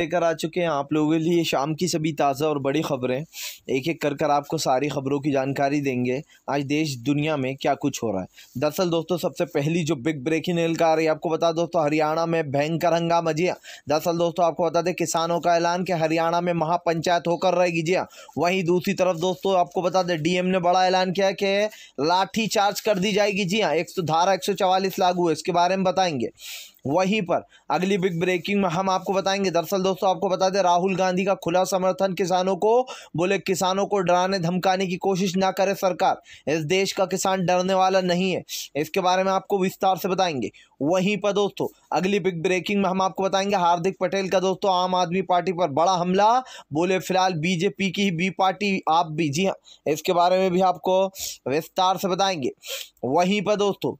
लेकर आ चुके हैं आप लोगों के लिए शाम की सभी ताज़ा और बड़ी खबरें एक एक कर कर आपको सारी खबरों की जानकारी देंगे आज देश दुनिया में क्या कुछ हो रहा है दरअसल दोस्तों सबसे पहली जो बिग ब्रेकिंग न्यूज का आ रही है आपको बता दोस्तों हरियाणा में भयंकर हंगामा जी हाँ। दरअसल दोस्तों आपको बता दें किसानों का ऐलान कि हरियाणा में महापंचायत होकर रहेगी जी हाँ। वहीं दूसरी तरफ दोस्तों आपको बता दें डी ने बड़ा ऐलान किया कि लाठी चार्ज कर दी जाएगी जी हाँ एक धारा एक लागू है इसके बारे में बताएंगे वहीं पर अगली बिग ब्रेकिंग में हम आपको बताएंगे दरअसल दोस्तों आपको बता दें राहुल गांधी का खुला समर्थन किसानों को बोले किसानों को डराने धमकाने की कोशिश ना करे सरकार इस देश का किसान डरने वाला नहीं है इसके बारे में आपको विस्तार से बताएंगे वहीं पर दोस्तों अगली बिग ब्रेकिंग में हम आपको बताएंगे हार्दिक पटेल का दोस्तों आम आदमी पार्टी पर बड़ा हमला बोले फिलहाल बीजेपी की बी पार्टी आप भी जी हाँ इसके बारे में भी आपको विस्तार से बताएंगे वहीं पर दोस्तों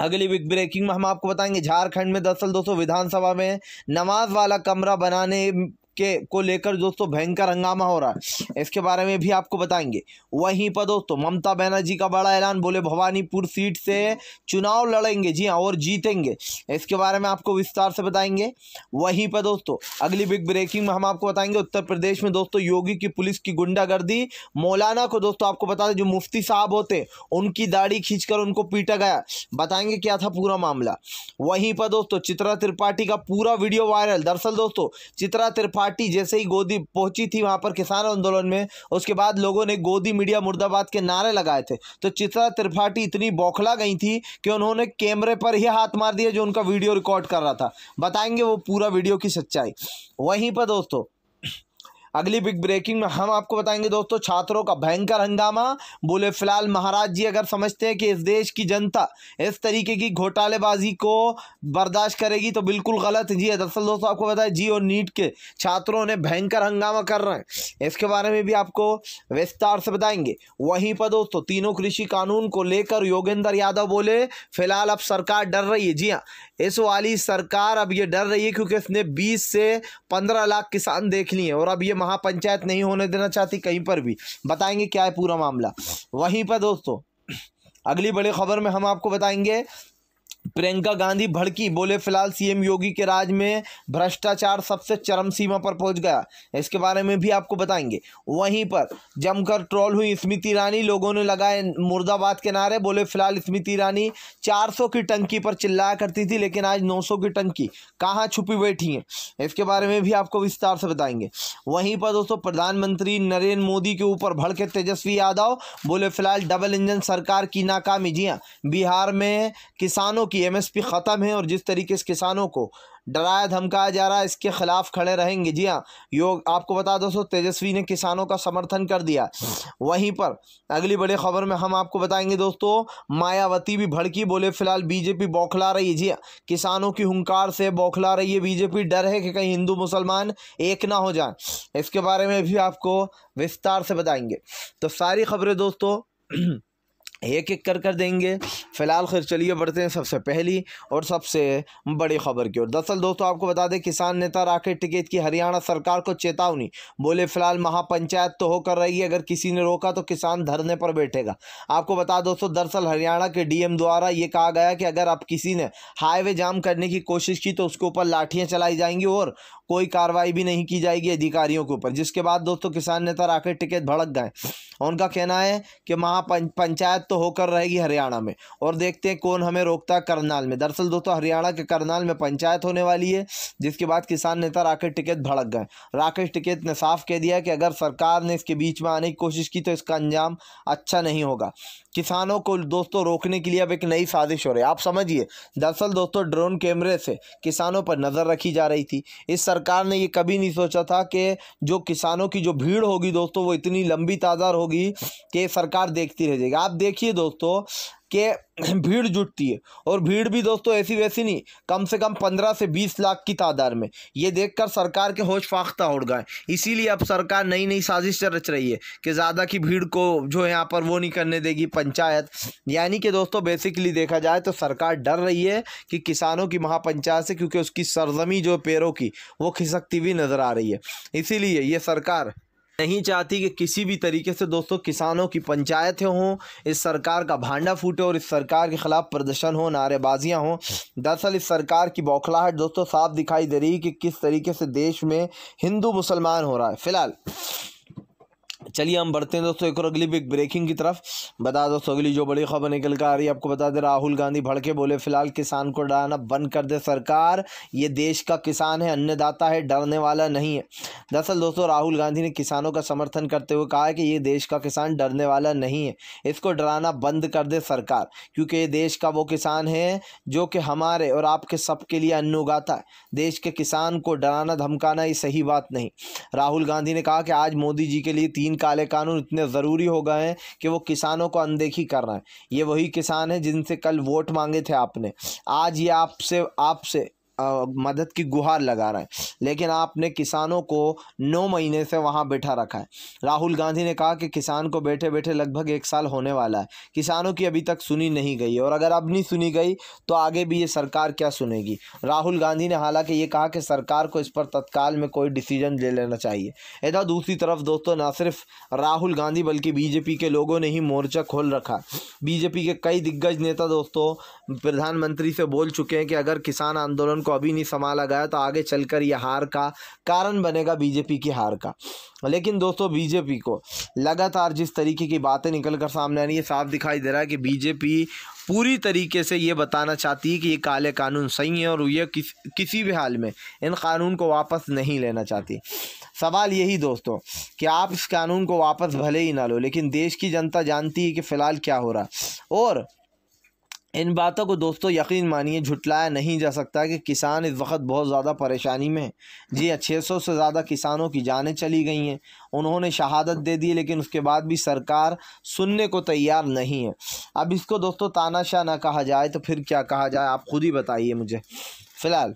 अगली बिग ब्रेकिंग में हम आपको बताएंगे झारखंड में दरअसल दोस्तों विधानसभा में नमाज वाला कमरा बनाने के को लेकर दोस्तों भयंकर हंगामा हो रहा है इसके बारे में भी आपको बताएंगे वहीं पर दोस्तों ममता बनर्जी का बड़ा ऐलान बोले भवानीपुर सीट से चुनाव लड़ेंगे जी हाँ और जीतेंगे इसके बारे में आपको विस्तार से बताएंगे वहीं पर दोस्तों अगली बिग ब्रेकिंग में हम आपको बताएंगे उत्तर प्रदेश में दोस्तों योगी की पुलिस की गुंडागर्दी मौलाना को दोस्तों आपको बता दें जो मुफ्ती साहब होते उनकी दाढ़ी खींचकर उनको पीटा गया बताएंगे क्या था पूरा मामला वहीं पर दोस्तों चित्रा त्रिपाठी का पूरा वीडियो वायरल दरअसल दोस्तों चित्रा त्रिपाठी पार्टी जैसे ही गोदी पहुंची थी वहां पर किसान आंदोलन में उसके बाद लोगों ने गोदी मीडिया मुर्दाबाद के नारे लगाए थे तो चित्रा त्रिपाठी इतनी बौखला गई थी कि उन्होंने कैमरे पर ही हाथ मार दिया जो उनका वीडियो रिकॉर्ड कर रहा था बताएंगे वो पूरा वीडियो की सच्चाई वहीं पर दोस्तों अगली बिग ब्रेकिंग में हम आपको बताएंगे दोस्तों छात्रों का भयंकर हंगामा बोले फिलहाल महाराज जी अगर समझते हैं कि इस देश की जनता इस तरीके की घोटालेबाजी को बर्दाश्त करेगी तो बिल्कुल गलत जी है दरअसल दोस्तों आपको बताया जी और नीट के छात्रों ने भयंकर हंगामा कर रहे हैं इसके बारे में भी आपको विस्तार से बताएंगे वहीं पर दोस्तों तीनों कृषि कानून को लेकर योगेंद्र यादव बोले फिलहाल अब सरकार डर रही है जी हाँ इस वाली सरकार अब ये डर रही है क्योंकि इसने बीस से पंद्रह लाख किसान देख लिए और अब ये महापंचायत नहीं होने देना चाहती कहीं पर भी बताएंगे क्या है पूरा मामला वहीं पर दोस्तों अगली बड़ी खबर में हम आपको बताएंगे प्रियंका गांधी भड़की बोले फिलहाल सीएम योगी के राज में भ्रष्टाचार सबसे चरम सीमा पर पहुंच गया इसके बारे में भी आपको बताएंगे वहीं पर जमकर ट्रोल हुई स्मृति ईरानी लोगों ने लगाए मुर्दाबाद के नारे बोले फिलहाल स्मृति ईरानी 400 की टंकी पर चिल्लाया करती थी लेकिन आज 900 की टंकी कहाँ छुपी बैठी है इसके बारे में भी आपको विस्तार से बताएंगे वहीं पर दोस्तों प्रधानमंत्री नरेंद्र मोदी के ऊपर भड़के तेजस्वी यादव बोले फिलहाल डबल इंजन सरकार की नाकामी जी बिहार में किसानों कि एमएसपी ख़त्म है और जिस तरीके से किसानों को डराया धमकाया जा रहा है इसके खिलाफ खड़े रहेंगे जी हाँ योग आपको बता दोस्तों तेजस्वी ने किसानों का समर्थन कर दिया वहीं पर अगली बड़ी खबर में हम आपको बताएंगे दोस्तों मायावती भी भड़की बोले फिलहाल बीजेपी बौखला रही है जी हाँ, किसानों की हंकार से बौखला रही है बीजेपी डर है कि कहीं हिंदू मुसलमान एक ना हो जाए इसके बारे में भी आपको विस्तार से बताएंगे तो सारी खबरें दोस्तों एक एक कर कर देंगे फ़िलहाल खैर चलिए बढ़ते हैं सबसे पहली और सबसे बड़ी खबर की ओर दरअसल दोस्तों आपको बता दें किसान नेता राकेश टिकेत की हरियाणा सरकार को चेतावनी बोले फ़िलहाल महापंचायत तो हो कर रही है अगर किसी ने रोका तो किसान धरने पर बैठेगा आपको बता दोस्तों दरअसल हरियाणा के डी द्वारा ये कहा गया कि अगर आप किसी ने हाईवे जाम करने की कोशिश की तो उसके ऊपर लाठियाँ चलाई जाएंगी और कोई कार्रवाई भी नहीं की जाएगी अधिकारियों के ऊपर जिसके बाद दोस्तों किसान नेता राकेश टिकेत भड़क गए उनका कहना है कि पंचायत तो होकर रहेगी हरियाणा में और देखते हैं कौन हमें रोकता है करनाल में दरअसल दोस्तों हरियाणा के करनाल में पंचायत होने वाली है जिसके बाद किसान नेता राकेश टिकेत भड़क गए राकेश टिकेत ने साफ कह दिया कि अगर सरकार ने इसके बीच में आने की कोशिश की तो इसका अंजाम अच्छा नहीं होगा किसानों को दोस्तों रोकने के लिए अब एक नई साजिश हो रही है आप समझिए दरअसल दोस्तों ड्रोन कैमरे से किसानों पर नज़र रखी जा रही थी इस सरकार ने ये कभी नहीं सोचा था कि जो किसानों की जो भीड़ होगी दोस्तों वो इतनी लंबी तादार होगी कि सरकार देखती रह जाएगी आप देखिए दोस्तों के भीड़ जुटती है और भीड़ भी दोस्तों ऐसी वैसी नहीं कम से कम पंद्रह से बीस लाख की तादाद में ये देखकर सरकार के होश फाख्ता उड़ गए इसीलिए अब सरकार नई नई साजिश रच रही है कि ज़्यादा की भीड़ को जो यहाँ पर वो नहीं करने देगी पंचायत यानी कि दोस्तों बेसिकली देखा जाए तो सरकार डर रही है कि किसानों की महापंचायत से क्योंकि उसकी सरजमी जो पैरों की वो खिसकती हुई नज़र आ रही है इसीलिए ये सरकार नहीं चाहती कि किसी भी तरीके से दोस्तों किसानों की पंचायतें हों इस सरकार का भांडा फूटे और इस सरकार के ख़िलाफ़ प्रदर्शन हो नारेबाजियां हों दरअसल इस सरकार की बौखलाहट दोस्तों साफ दिखाई दे रही कि किस तरीके से देश में हिंदू मुसलमान हो रहा है फ़िलहाल चलिए हम बढ़ते हैं दोस्तों एक और अगली बिग ब्रेकिंग की तरफ बता दोस्तों अगली जो बड़ी खबर निकल कर आ रही है आपको बता दें राहुल गांधी भड़के बोले फिलहाल किसान को डराना बंद कर दे सरकार ये देश का किसान है अन्नदाता है डरने वाला नहीं है दरअसल दोस्तों राहुल गांधी ने किसानों का समर्थन करते हुए कहा है कि ये देश का किसान डरने वाला नहीं है इसको डराना बंद कर दे सरकार क्योंकि ये देश का वो किसान है जो कि हमारे और आपके सबके लिए अन्न उगाता है देश के किसान को डराना धमकाना ये सही बात नहीं राहुल गांधी ने कहा कि आज मोदी जी के लिए तीन काले कानून इतने ज़रूरी हो गए हैं कि वो किसानों को अनदेखी कर रहे हैं ये वही किसान हैं जिनसे कल वोट मांगे थे आपने आज ये आपसे आपसे मदद की गुहार लगा रहे हैं लेकिन आपने किसानों को नौ महीने से वहाँ बैठा रखा है राहुल गांधी ने कहा कि किसान को बैठे बैठे लगभग एक साल होने वाला है किसानों की अभी तक सुनी नहीं गई और अगर अब नहीं सुनी गई तो आगे भी ये सरकार क्या सुनेगी राहुल गांधी ने हालांकि ये कहा कि सरकार को इस पर तत्काल में कोई डिसीजन ले लेना चाहिए इधर दूसरी तरफ दोस्तों ना सिर्फ राहुल गांधी बल्कि बीजेपी के लोगों ने ही मोर्चा खोल रखा बीजेपी के कई दिग्गज नेता दोस्तों प्रधानमंत्री से बोल चुके हैं कि अगर किसान आंदोलन को अभी नहीं संभाला गया तो आगे चलकर यह हार का कारण बनेगा बीजेपी की हार का लेकिन दोस्तों बीजेपी को लगातार जिस तरीके की बातें निकल कर सामने आ रही है साफ दिखाई दे रहा है कि बीजेपी पूरी तरीके से ये बताना चाहती है कि ये काले कानून सही हैं और ये किस किसी भी हाल में इन कानून को वापस नहीं लेना चाहती सवाल यही दोस्तों कि आप इस कानून को वापस भले ही ना लो लेकिन देश की जनता जानती है कि फ़िलहाल क्या हो रहा और इन बातों को दोस्तों यकीन मानिए झुटलाया नहीं जा सकता कि किसान इस वक्त बहुत ज़्यादा परेशानी में हैं जी हाँ, छः सौ से ज़्यादा किसानों की जानें चली गई हैं उन्होंने शहादत दे दी लेकिन उसके बाद भी सरकार सुनने को तैयार नहीं है अब इसको दोस्तों तानाशाह ना कहा जाए तो फिर क्या कहा जाए आप खुद ही बताइए मुझे फ़िलहाल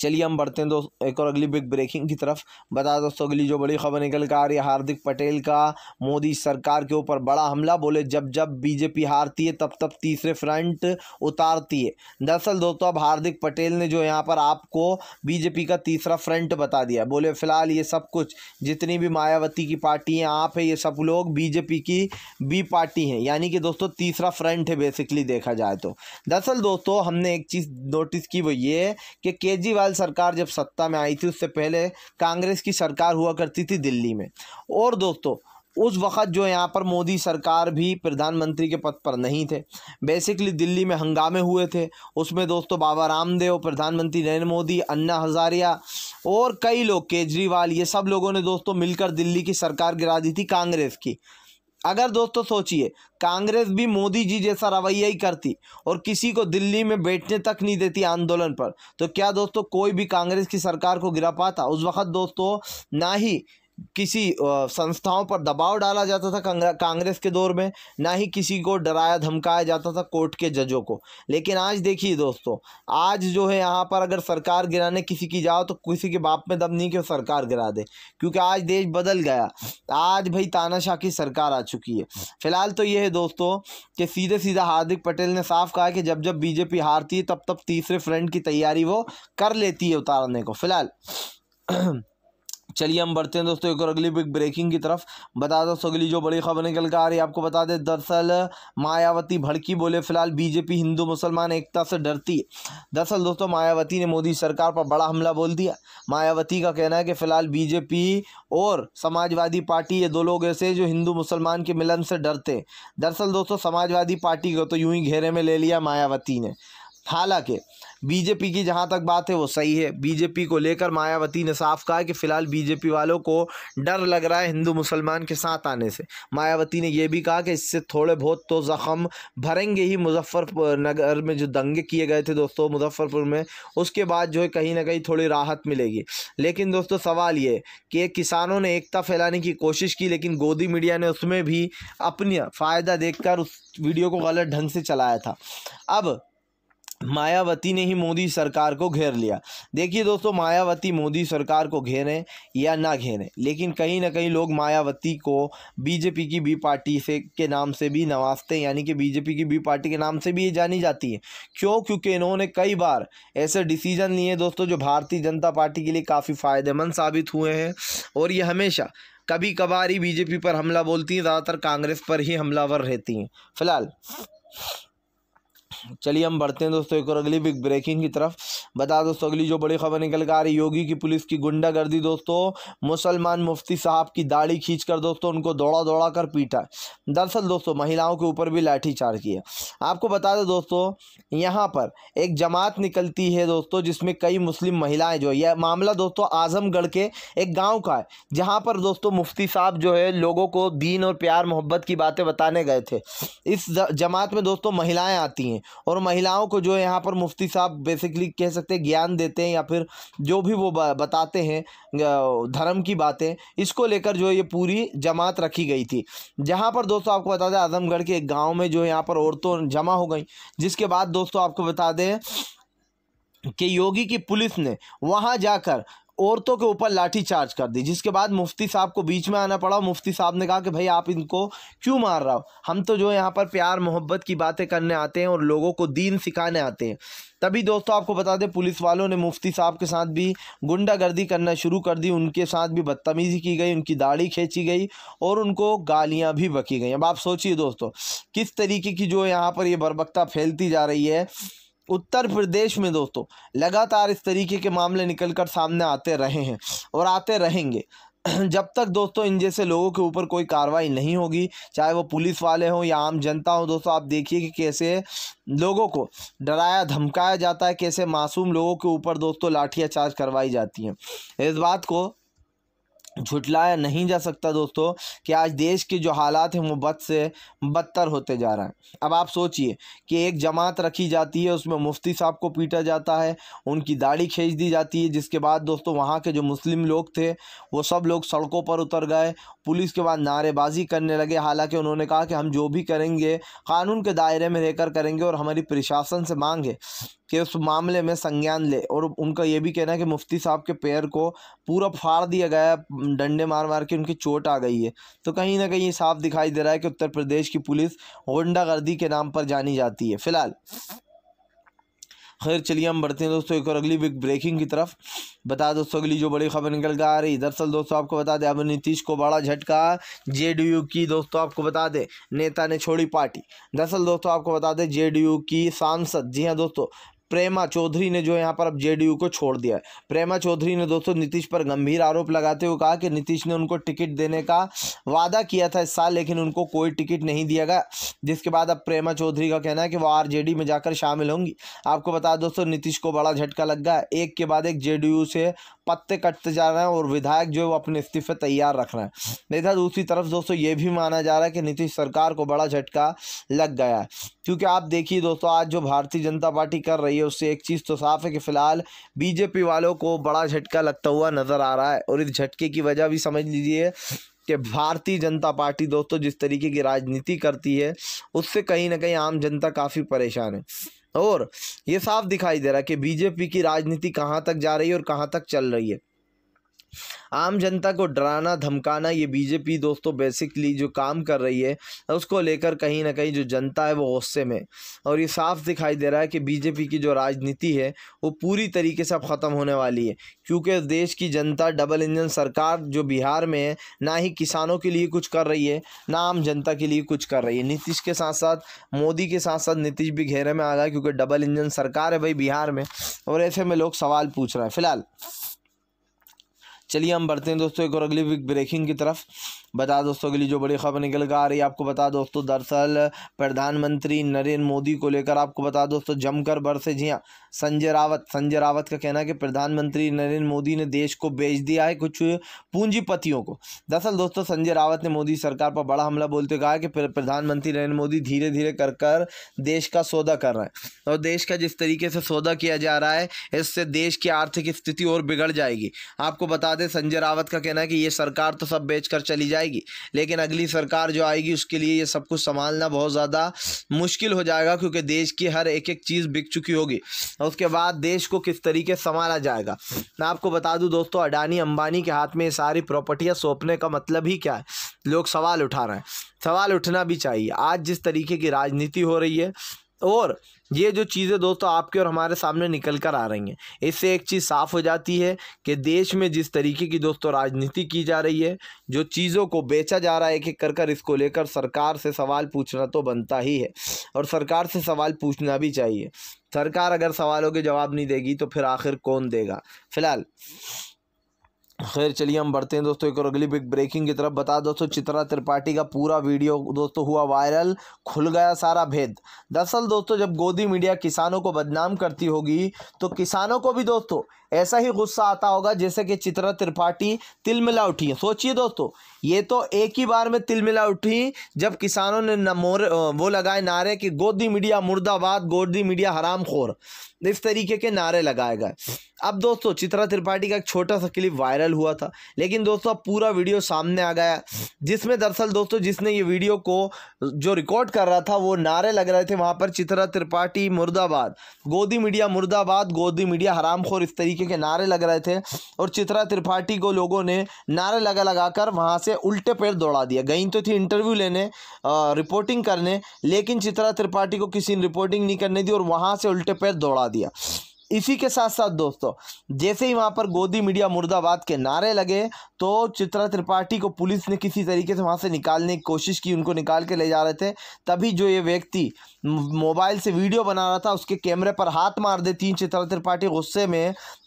चलिए हम बढ़ते हैं दोस्त एक और अगली बिग ब्रेकिंग की तरफ बता दोस्तों अगली जो बड़ी खबर निकल कर आ रही है हार्दिक पटेल का मोदी सरकार के ऊपर बड़ा हमला बोले जब जब बीजेपी हारती है तब तब तीसरे फ्रंट उतारती है दरअसल दोस्तों अब हार्दिक पटेल ने जो यहाँ पर आपको बीजेपी का तीसरा फ्रंट बता दिया बोले फिलहाल ये सब कुछ जितनी भी मायावती की पार्टी हैं आप है ये सब लोग बीजेपी की बी पार्टी हैं यानी कि दोस्तों तीसरा फ्रंट है बेसिकली देखा जाए तो दरअसल दोस्तों हमने एक चीज़ नोटिस की वो ये कि केजरीवाल केजरीवाल सरकार जब सत्ता में आई थी उससे पहले कांग्रेस की सरकार हुआ करती थी दिल्ली में और दोस्तों उस वक़्त जो यहाँ पर मोदी सरकार भी प्रधानमंत्री के पद पर नहीं थे बेसिकली दिल्ली में हंगामे हुए थे उसमें दोस्तों बाबा रामदेव प्रधानमंत्री नरेंद्र मोदी अन्ना हज़ारिया और कई लोग केजरीवाल ये सब लोगों ने दोस्तों मिलकर दिल्ली की सरकार गिरा दी थी कांग्रेस की अगर दोस्तों सोचिए कांग्रेस भी मोदी जी जैसा रवैया ही करती और किसी को दिल्ली में बैठने तक नहीं देती आंदोलन पर तो क्या दोस्तों कोई भी कांग्रेस की सरकार को गिरा पाता उस वक्त दोस्तों ना ही किसी संस्थाओं पर दबाव डाला जाता था कांग्रेस के दौर में ना ही किसी को डराया धमकाया जाता था कोर्ट के जजों को लेकिन आज देखिए दोस्तों आज जो है यहाँ पर अगर सरकार गिराने किसी की जाओ तो किसी के बाप में दम नहीं कि सरकार गिरा दे क्योंकि आज देश बदल गया आज भाई तानाशाह की सरकार आ चुकी है फिलहाल तो ये है दोस्तों कि सीधे सीधा हार्दिक पटेल ने साफ कहा कि जब जब बीजेपी हारती है तब तब तीसरे फ्रंट की तैयारी वो कर लेती है उतारने को फिलहाल चलिए हम बढ़ते हैं दोस्तों एक और अगली बिग ब्रेकिंग की तरफ बता दोस्तों अगली जो बड़ी खबर निकल कर आ रही है आपको बता दें दरअसल मायावती भड़की बोले फिलहाल बीजेपी हिंदू मुसलमान एकता से डरती है दरअसल दोस्तों मायावती ने मोदी सरकार पर बड़ा हमला बोल दिया मायावती का कहना है कि फिलहाल बीजेपी और समाजवादी पार्टी ये दो लोग ऐसे जो हिंदू मुसलमान के मिलन से डरते दरअसल दोस्तों समाजवादी पार्टी को तो यूं ही घेरे में ले लिया मायावती ने हालांकि बीजेपी की जहां तक बात है वो सही है बीजेपी को लेकर मायावती ने साफ कहा कि फ़िलहाल बीजेपी वालों को डर लग रहा है हिंदू मुसलमान के साथ आने से मायावती ने यह भी कहा कि इससे थोड़े बहुत तो ज़ख़म भरेंगे ही मुजफ्फरपुर नगर में जो दंगे किए गए थे दोस्तों मुजफ्फ़रपुर में उसके बाद जो है कहीं ना कहीं थोड़ी राहत मिलेगी लेकिन दोस्तों सवाल ये कि किसानों ने एकता फैलाने की कोशिश की लेकिन गोदी मीडिया ने उसमें भी अपना फ़ायदा देख उस वीडियो को गलत ढंग से चलाया था अब मायावती ने ही मोदी सरकार को घेर लिया देखिए दोस्तों मायावती मोदी सरकार को घेरें या ना घेरें लेकिन कहीं ना कहीं लोग मायावती को बीजेपी की बी पार्टी से के नाम से भी नवाजते हैं यानी कि बीजेपी की बी पार्टी के नाम से भी ये जानी जाती है क्यों क्योंकि इन्होंने कई बार ऐसे डिसीजन लिए दोस्तों जो भारतीय जनता पार्टी के लिए काफ़ी फ़ायदेमंद साबित हुए हैं और ये हमेशा कभी कभार ही बीजेपी पर हमला बोलती हैं ज़्यादातर कांग्रेस पर ही हमलावर रहती हैं फिलहाल चलिए हम बढ़ते हैं दोस्तों एक और अगली बिग ब्रेकिंग की तरफ बता दोस्तों अगली जो बड़ी खबर निकल कर आ रही योगी की पुलिस की गुंडागर्दी दोस्तों मुसलमान मुफ्ती साहब की दाढ़ी खींच कर दोस्तों उनको दौड़ा दौड़ा कर पीटा दरअसल दोस्तों महिलाओं के ऊपर भी लाठीचार्ज किया आपको बता दें दोस्तों यहाँ पर एक जमात निकलती है दोस्तों जिसमें कई मुस्लिम महिलाएं जो यह मामला दोस्तों आजमगढ़ के एक गाँव का है जहाँ पर दोस्तों मुफ्ती साहब जो है लोगों को दीन और प्यार मोहब्बत की बातें बताने गए थे इस जमात में दोस्तों महिलाएं आती हैं और महिलाओं को जो है यहाँ पर मुफ्ती साहब बेसिकली कह सकते करते ज्ञान देते हैं या फिर जो भी वो बताते हैं धर्म की बातें इसको लेकर जो ये पूरी जमात रखी गई थी जहाँ पर दोस्तों आपको बता दें आजमगढ़ के एक गाँव में जो यहाँ पर औरतों जमा हो गई जिसके बाद दोस्तों आपको बता दें कि योगी की पुलिस ने वहाँ जाकर औरतों के ऊपर लाठी चार्ज कर दी जिसके बाद मुफ्ती साहब को बीच में आना पड़ा मुफ्ती साहब ने कहा कि भाई आप इनको क्यों मार रहा हो हम तो जो यहाँ पर प्यार मोहब्बत की बातें करने आते हैं और लोगों को दीन सिखाने आते हैं तभी दोस्तों आपको बता दें पुलिस वालों ने मुफ्ती साहब के साथ भी गुंडागर्दी करना शुरू कर दी उनके साथ भी बदतमीज़ी की गई उनकी दाढ़ी खींची गई और उनको गालियाँ भी बकी गई अब आप सोचिए दोस्तों किस तरीके की जो यहाँ पर ये बरबकता फैलती जा रही है उत्तर प्रदेश में दोस्तों लगातार इस तरीके के मामले निकल कर सामने आते रहे हैं और आते रहेंगे जब तक दोस्तों इन जैसे लोगों के ऊपर कोई कार्रवाई नहीं होगी चाहे वो पुलिस वाले हों या आम जनता हो दोस्तों आप देखिए कि कैसे लोगों को डराया धमकाया जाता है कैसे मासूम लोगों के ऊपर दोस्तों लाठियां चार्ज करवाई जाती हैं इस बात को झुटलाया नहीं जा सकता दोस्तों कि आज देश के जो हालात हैं वो बद से बदतर होते जा रहे हैं अब आप सोचिए कि एक जमात रखी जाती है उसमें मुफ्ती साहब को पीटा जाता है उनकी दाढ़ी खींच दी जाती है जिसके बाद दोस्तों वहाँ के जो मुस्लिम लोग थे वो सब लोग सड़कों पर उतर गए पुलिस के बाद नारेबाजी करने लगे हालाँकि उन्होंने कहा कि हम जो भी करेंगे कानून के दायरे में रहकर करेंगे और हमारी प्रशासन से मांग है कि उस मामले में संज्ञान ले और उनका ये भी कहना है कि मुफ्ती साहब के पैर को पूरा फाड़ दिया गया है डंडे मार मार के उनकी चोट आ गई है तो कहीं ना कहीं साफ दिखाई दे रहा है कि उत्तर प्रदेश की पुलिस होंडागर्दी के नाम पर जानी जाती है फिलहाल खैर चलिए हम बढ़ते हैं दोस्तों एक और अगली बिग ब्रेकिंग की तरफ बता दोस्तों अगली जो बड़ी खबर निकल कर आ रही दरअसल दोस्तों आपको बता दें अब नीतीश को बड़ा झटका जेडीयू की दोस्तों आपको बता दें नेता ने छोड़ी पार्टी दरअसल दोस्तों आपको बता दें जेडीयू की सांसद जी हाँ दोस्तों प्रेमा चौधरी ने जो यहाँ पर अब जेडीयू को छोड़ दिया है प्रेमा चौधरी ने दोस्तों नीतीश पर गंभीर आरोप लगाते हुए कहा कि नीतीश ने उनको टिकट देने का वादा किया था इस साल लेकिन उनको कोई टिकट नहीं दिया गया जिसके बाद अब प्रेमा चौधरी का कहना है कि वो आर में जाकर शामिल होंगी आपको बता दोस्तों नीतीश को बड़ा झटका लग गया एक के बाद एक जे से पत्ते कटते जा रहे हैं और विधायक जो है वो अपने इस्तीफे तैयार रख रहे हैं था दूसरी तरफ दोस्तों ये भी माना जा रहा है कि नीतीश सरकार को बड़ा झटका लग गया है क्योंकि आप देखिए दोस्तों आज जो भारतीय जनता पार्टी कर रही रही है उससे एक चीज़ तो साफ है कि फ़िलहाल बीजेपी वालों को बड़ा झटका लगता हुआ नज़र आ रहा है और इस झटके की वजह भी समझ लीजिए कि भारतीय जनता पार्टी दोस्तों जिस तरीके की राजनीति करती है उससे कहीं ना कहीं आम जनता काफ़ी परेशान है और ये साफ दिखाई दे रहा है कि बीजेपी की राजनीति कहाँ तक जा रही है और कहाँ तक चल रही है आम जनता को डराना धमकाना ये बीजेपी दोस्तों बेसिकली जो काम कर रही है उसको लेकर कहीं ना कहीं जो जनता है वो गुस्से में और ये साफ दिखाई दे रहा है कि बीजेपी की जो राजनीति है वो पूरी तरीके से अब ख़त्म होने वाली है क्योंकि देश की जनता डबल इंजन सरकार जो बिहार में है ना ही किसानों के लिए कुछ कर रही है ना आम जनता के लिए कुछ कर रही है नीतीश के साथ साथ मोदी के साथ साथ नीतीश भी घेरे में आ गया क्योंकि डबल इंजन सरकार है भाई बिहार में और ऐसे में लोग सवाल पूछ रहे हैं फिलहाल चलिए हम बढ़ते हैं दोस्तों एक और अगली वीक ब्रेकिंग की तरफ बता दोस्तों अगली जो बड़ी खबर निकल कर आ रही है आपको बता दोस्तों दरअसल प्रधानमंत्री नरेंद्र मोदी को लेकर आपको बता दोस्तों जमकर बरसे जी हाँ संजय रावत संजय रावत का कहना है कि प्रधानमंत्री नरेंद्र मोदी ने देश को बेच दिया है कुछ पूंजीपतियों को दरअसल दोस्तों संजय रावत ने मोदी सरकार पर बड़ा हमला बोलते कहा कि प्रधानमंत्री नरेंद्र मोदी धीरे धीरे कर कर देश का सौदा कर रहे हैं और देश का जिस तरीके से सौदा किया जा रहा है इससे देश की आर्थिक स्थिति और बिगड़ जाएगी आपको बता है संजय रावत का कहना है कि ये सरकार तो सब बेच कर चली जाएगी लेकिन अगली सरकार जो आएगी उसके लिए ये सब कुछ संभालना बहुत ज़्यादा मुश्किल हो जाएगा क्योंकि देश की हर एक एक चीज़ बिक चुकी होगी और उसके बाद देश को किस तरीके संभाला जाएगा मैं आपको बता दूँ दोस्तों अडानी अंबानी के हाथ में ये सारी प्रॉपर्टियाँ सौंपने का मतलब ही क्या है लोग सवाल उठा रहे हैं सवाल उठना भी चाहिए आज जिस तरीके की राजनीति हो रही है और ये जो चीज़ें दोस्तों आपके और हमारे सामने निकल कर आ रही हैं इससे एक चीज़ साफ हो जाती है कि देश में जिस तरीके की दोस्तों राजनीति की जा रही है जो चीज़ों को बेचा जा रहा है एक एक कर कर इसको लेकर सरकार से सवाल पूछना तो बनता ही है और सरकार से सवाल पूछना भी चाहिए सरकार अगर सवालों के जवाब नहीं देगी तो फिर आखिर कौन देगा फिलहाल खैर चलिए हम बढ़ते हैं दोस्तों एक और अगली बिग ब्रेकिंग की तरफ बता दोस्तों चित्रा त्रिपाठी का पूरा वीडियो दोस्तों हुआ वायरल खुल गया सारा भेद दरअसल दोस्तों जब गोदी मीडिया किसानों को बदनाम करती होगी तो किसानों को भी दोस्तों ऐसा ही गुस्सा आता होगा जैसे कि चित्रा त्रिपाठी तिल मिला उठी सोचिए दोस्तों ये तो एक ही बार में तिलमिला उठी जब किसानों ने नमोर वो लगाए नारे कि गोदी मीडिया मुर्दाबाद गोदी मीडिया हराम खोर इस तरीके के नारे लगाए गए अब दोस्तों चित्रा त्रिपाठी का एक छोटा सा क्लिप वायरल हुआ था लेकिन दोस्तों अब पूरा वीडियो सामने आ गया जिसमें दरअसल दोस्तों जिसने ये वीडियो को जो रिकॉर्ड कर रहा था वो नारे लग रहे थे वहाँ पर चित्रा त्रिपाठी मुर्दाबाद गोदी मीडिया मुर्दाबाद गोदी मीडिया हराम खोर इस तरीके पार्टी के नारे लग रहे थे और चित्रा त्रिपाठी को लोगों ने नारे लगा लगा कर वहाँ से उल्टे पैर दौड़ा दिया गई तो थी इंटरव्यू लेने आ, रिपोर्टिंग करने लेकिन चित्रा त्रिपाठी को किसी ने रिपोर्टिंग नहीं करने दी और वहाँ से उल्टे पैर दौड़ा दिया इसी के साथ साथ दोस्तों जैसे ही वहाँ पर गोदी मीडिया मुर्दाबाद के नारे लगे तो चित्रा त्रिपाठी को पुलिस ने किसी तरीके से वहाँ से निकालने की कोशिश की उनको निकाल के ले जा रहे थे तभी जो ये व्यक्ति मोबाइल से वीडियो बना रहा था उसके कैमरे पर हाथ मार देती चित्रा त्रिपाठी गुस्से में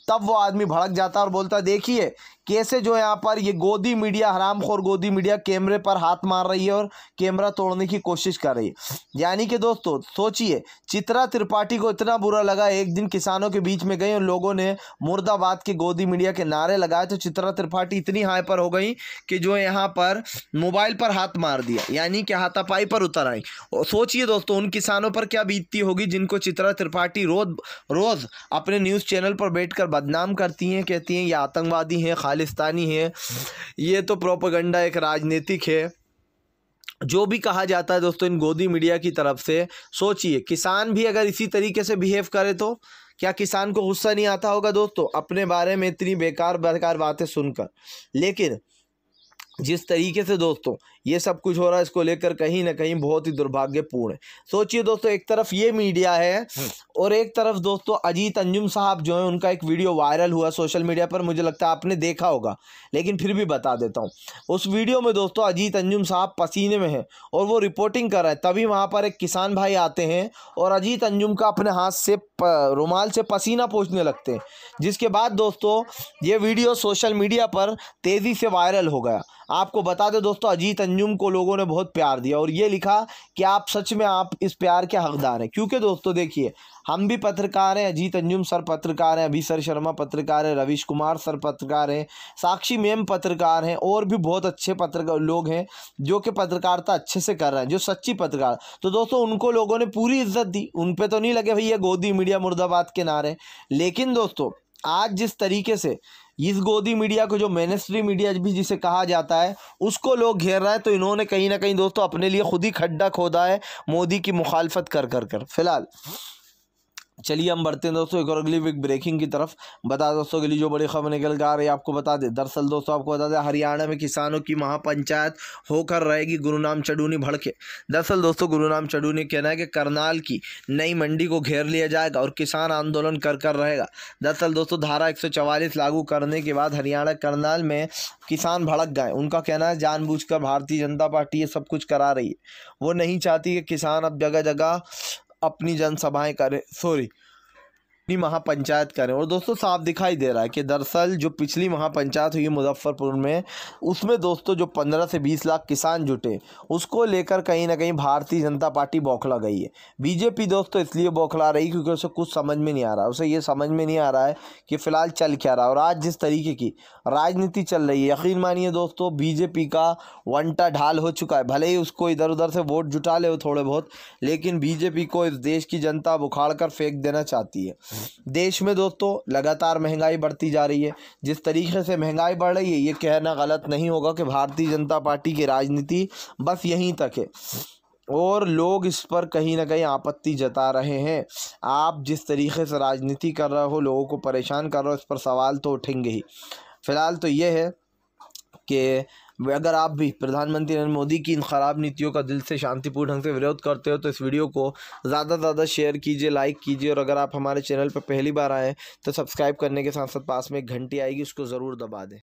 तब वो आदमी भड़क जाता है और बोलता देखिए कैसे जो यहाँ पर ये गोदी मीडिया हराम खोर गोदी मीडिया कैमरे पर हाथ मार रही है और कैमरा तोड़ने की कोशिश कर रही है यानी कि दोस्तों सोचिए चित्रा त्रिपाठी को इतना बुरा लगा एक दिन किसानों के बीच में गई और लोगों ने मुर्दाबाद के गोदी मीडिया के नारे लगाए तो चित्रा त्रिपाठी इतनी हाई पर हो गई कि जो यहाँ पर मोबाइल पर हाथ मार दिया यानी कि हाथापाई पर उतर आई और सोचिए दोस्तों उन किसानों पर क्या बीतती होगी जिनको चित्रा त्रिपाठी रोज रोज़ अपने न्यूज़ चैनल पर बैठ बदनाम करती हैं कहती हैं ये आतंकवादी हैं खाली खालिस्तानी है ये तो प्रोपोगंडा एक राजनीतिक है जो भी कहा जाता है दोस्तों इन गोदी मीडिया की तरफ से सोचिए किसान भी अगर इसी तरीके से बिहेव करे तो क्या किसान को गुस्सा नहीं आता होगा दोस्तों अपने बारे में इतनी बेकार बेकार बातें सुनकर लेकिन जिस तरीके से दोस्तों ये सब कुछ हो रहा है इसको लेकर कहीं ना कहीं बहुत ही दुर्भाग्यपूर्ण है सोचिए दोस्तों एक तरफ ये मीडिया है हम्म। और एक तरफ दोस्तों अजीत अंजुम साहब जो है उनका एक वीडियो वायरल हुआ सोशल मीडिया पर मुझे लगता है आपने देखा होगा लेकिन फिर भी बता देता हूँ उस वीडियो में दोस्तों अजीत अंजुम साहब पसीने में है और वो रिपोर्टिंग कर रहे हैं तभी वहाँ पर एक किसान भाई आते हैं और अजीत अंजुम का अपने हाथ से रुमाल से पसीना पहुँचने लगते हैं जिसके बाद दोस्तों ये वीडियो सोशल मीडिया पर तेज़ी से वायरल हो गया आपको बता दें दोस्तों अजीत अंजुम को लोगों ने बहुत प्यार दिया और ये लिखा कि आप सच में आप इस प्यार के हकदार हैं क्योंकि दोस्तों देखिए हम भी पत्रकार हैं अजीत अंजुम सर पत्रकार हैं अभी सर शर्मा पत्रकार हैं रविश कुमार सर पत्रकार हैं साक्षी मेम पत्रकार हैं और भी बहुत अच्छे पत्रकार लोग हैं जो कि पत्रकारिता अच्छे से कर रहे हैं जो सच्ची पत्रकार तो दोस्तों उनको लोगों ने पूरी इज्जत दी उन पर तो नहीं लगे भैया गोदी मीडिया मुर्दाबाद के नारे लेकिन दोस्तों आज जिस तरीके से इस गोदी मीडिया को जो मेनस्ट्री मीडिया भी जिसे कहा जाता है उसको लोग घेर रहा है तो इन्होंने कहीं ना कहीं दोस्तों अपने लिए खुद ही खड्डा खोदा है मोदी की मुखालफत कर कर कर फिलहाल चलिए हम बढ़ते हैं दोस्तों एक और अगली वीक ब्रेकिंग की तरफ बता दोस्तों के लिए जो बड़ी खबर निकल कर आ रही है आपको बता दें दरअसल दोस्तों आपको बता दें हरियाणा में किसानों की महापंचायत होकर रहेगी गुरु नाम चडूनी भड़के दरअसल दोस्तों गुरु नाम चडूनी कहना है कि करनाल की नई मंडी को घेर लिया जाएगा और किसान आंदोलन कर कर रहेगा दरअसल दोस्तों धारा एक लागू करने के बाद हरियाणा करनाल में किसान भड़क गए उनका कहना है कर भारतीय जनता पार्टी ये सब कुछ करा रही है वो नहीं चाहती कि किसान अब जगह जगह अपनी जनसभाएँ करें सॉरी अपनी महापंचायत करें और दोस्तों साफ दिखाई दे रहा है कि दरअसल जो पिछली महापंचायत हुई मुजफ्फरपुर में उसमें दोस्तों जो पंद्रह से बीस लाख किसान जुटे उसको लेकर कहीं ना कहीं भारतीय जनता पार्टी बौखला गई है बीजेपी दोस्तों इसलिए बौखला रही क्योंकि उसे कुछ समझ में नहीं आ रहा उसे ये समझ में नहीं आ रहा है कि फ़िलहाल चल क्या रहा है और आज जिस तरीके की राजनीति चल रही है यकीन मानिए दोस्तों बीजेपी का वंटा ढाल हो चुका है भले ही उसको इधर उधर से वोट जुटा ले थोड़े बहुत लेकिन बीजेपी को इस देश की जनता बुखाड़ कर फेंक देना चाहती है देश में दोस्तों लगातार महंगाई बढ़ती जा रही है जिस तरीके से महंगाई बढ़ रही है ये कहना गलत नहीं होगा कि भारतीय जनता पार्टी की राजनीति बस यहीं तक है और लोग इस पर कहीं ना कहीं आपत्ति जता रहे हैं आप जिस तरीके से राजनीति कर रहे हो लोगों को परेशान कर रहे हो इस पर सवाल तो उठेंगे ही फ़िलहाल तो ये है कि अगर आप भी प्रधानमंत्री नरेंद्र मोदी की इन ख़राब नीतियों का दिल से शांतिपूर्ण ढंग से विरोध करते हो तो इस वीडियो को ज़्यादा से ज़्यादा शेयर कीजिए लाइक कीजिए और अगर आप हमारे चैनल पर पहली बार आएँ तो सब्सक्राइब करने के साथ साथ पास में एक घंटी आएगी उसको ज़रूर दबा दें